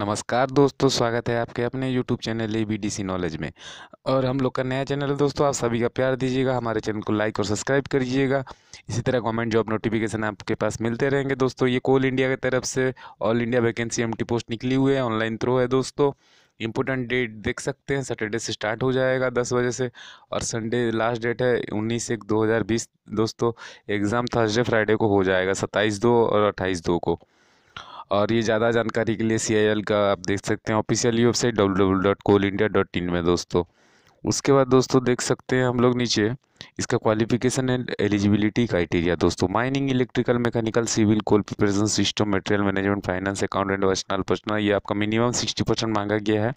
नमस्कार दोस्तों स्वागत है आपके अपने YouTube channel A B D C knowledge में और हम लोग का नया चैनल है दोस्तों आप सभी का प्यार दीजिएगा हमारे चैनल को लाइक और सब्सक्राइब करिएगा इसी तरह गवर्नमेंट जॉब नोटिफिकेशन आपके पास मिलते रहेंगे दोस्तों ये कोल इंडिया की तरफ से all India vacancy M post निकली हुई है ऑनलाइन थ्रो है दोस्तों इम्पोर्टेंट डेट देख सकते हैं सैटरडे से स्टार्ट हो जाएगा दस बजे से और संडे लास्ट डेट है उन्नीस एक दो हज़ार बीस दोस्तों एग्ज़ाम थर्सडे फ्राइडे को हो जाएगा सत्ताईस दो और अट्ठाईस दो को और ये ज़्यादा जानकारी के लिए सी का आप देख सकते हैं ऑफिशियल वेबसाइट डब्ल्यू में दोस्तों उसके बाद दोस्तों देख सकते हैं हम लोग नीचे इसका क्वालिफिकेशन एंड एलिजिबिलिटी क्राइटेरिया दोस्तों mining electrical mechanical civil coal preparation system material management finance account and personal personal ये आपका मिनिमम सिक्सटी परसेंट मांगा गया है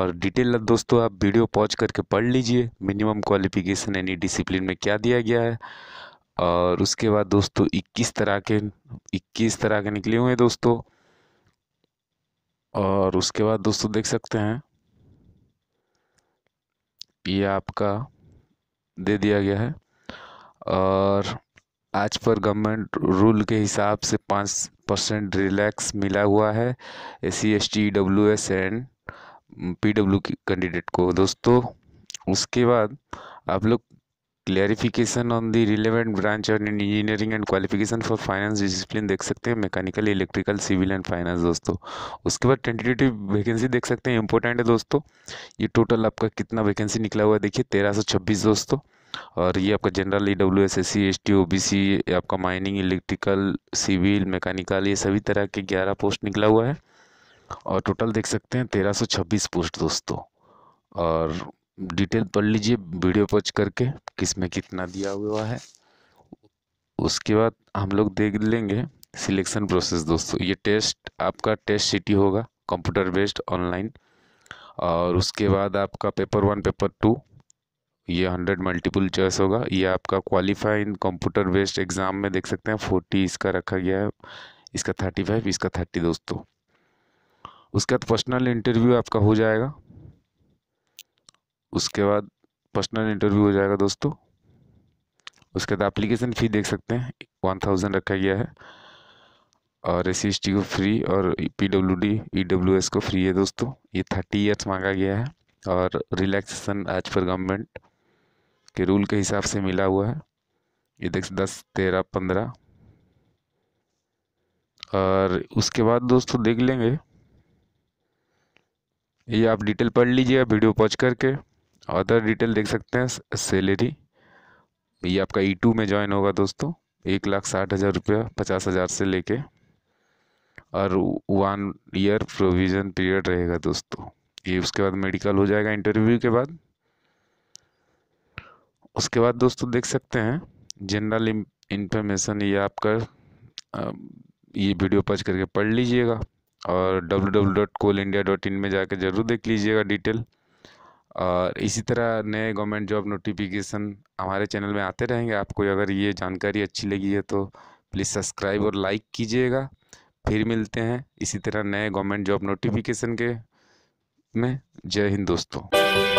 और डिटेल दोस्तों आप वीडियो पॉज करके पढ़ लीजिए मिनिमम क्वालिफिकेशन एनी डिसिप्लिन में क्या दिया गया है और उसके बाद दोस्तों 21 तरह के 21 तरह के निकले हुए हैं दोस्तों और उसके बाद दोस्तों देख सकते हैं ये आपका दे दिया गया है और आज पर गवर्नमेंट रूल के हिसाब से पाँच परसेंट रिलैक्स मिला हुआ है S C S T W S and P W candidate को दोस्तों उसके बाद आप लोग clarification on the relevant branch on engineering and qualification for finance discipline देख सकते हैं mechanical electrical civil and finance दोस्तों उसके बाद टेंटेटिव वैकेंसी देख सकते हैं इंपॉर्टेंट है दोस्तों ये टोटल आपका कितना वैकेंसी निकला हुआ है देखिए तेरह दोस्तों और ये आपका general E W S S C S T O B C आपका माइनिंग इलेक्ट्रिकल सिविल मैकेनिकल ये सभी तरह के ग्यारह पोस्ट निकला हुआ है और टोटल देख सकते हैं तेरह सौ छब्बीस पोस्ट दोस्तों और डिटेल पढ़ लीजिए वीडियो पॉज करके किस में कितना दिया हुआ है उसके बाद हम लोग देख लेंगे सिलेक्शन प्रोसेस दोस्तों ये टेस्ट आपका टेस्ट सिटी होगा कंप्यूटर बेस्ड ऑनलाइन और उसके बाद आपका पेपर वन पेपर टू ये हंड्रेड मल्टीपल चॉइस होगा ये आपका qualify in computer based exam में देख सकते हैं फोर्टी इसका रखा गया है इसका थर्टी फाइव इसका थर्टी दोस्तों उसके बाद पर्सनल इंटरव्यू आपका हो जाएगा उसके बाद पर्सनल इंटरव्यू हो जाएगा दोस्तों उसके बाद एप्लीकेशन फ़ी देख सकते हैं वन थाउजेंड रखा गया है और एस सी e को फ्री और P W D E W S को फ्री है दोस्तों ये थर्टी ईयर्स मांगा गया है और रिलैक्सेशन एज पर गवर्नमेंट के रूल के हिसाब से मिला हुआ है ये देख दस तेरह पंद्रह और उसके बाद दोस्तों देख लेंगे ये आप डिटेल पढ़ लीजिए वीडियो पॉज करके अदर डिटेल देख सकते हैं सैलरी ये आपका ई e टू में ज्वाइन होगा दोस्तों एक लाख साठ हज़ार रुपया पचास हज़ार से लेके और वन ईयर प्रोविज़न पीरियड रहेगा दोस्तों ये उसके बाद मेडिकल हो जाएगा इंटरव्यू के बाद उसके बाद दोस्तों देख सकते हैं जनरल इंफॉर्मेशन ये आपका ये वीडियो पच करके पढ़ लीजिएगा और W W dot Coal India dot in में जाकर ज़रूर देख लीजिएगा डिटेल और इसी तरह नए गवर्नमेंट जॉब नोटिफिकेशन हमारे चैनल में आते रहेंगे आपको अगर ये जानकारी अच्छी लगी है तो प्लीज़ सब्सक्राइब और लाइक कीजिएगा फिर मिलते हैं इसी तरह नए गवर्नमेंट जॉब नोटिफिकेशन के में जय हिंद दोस्तों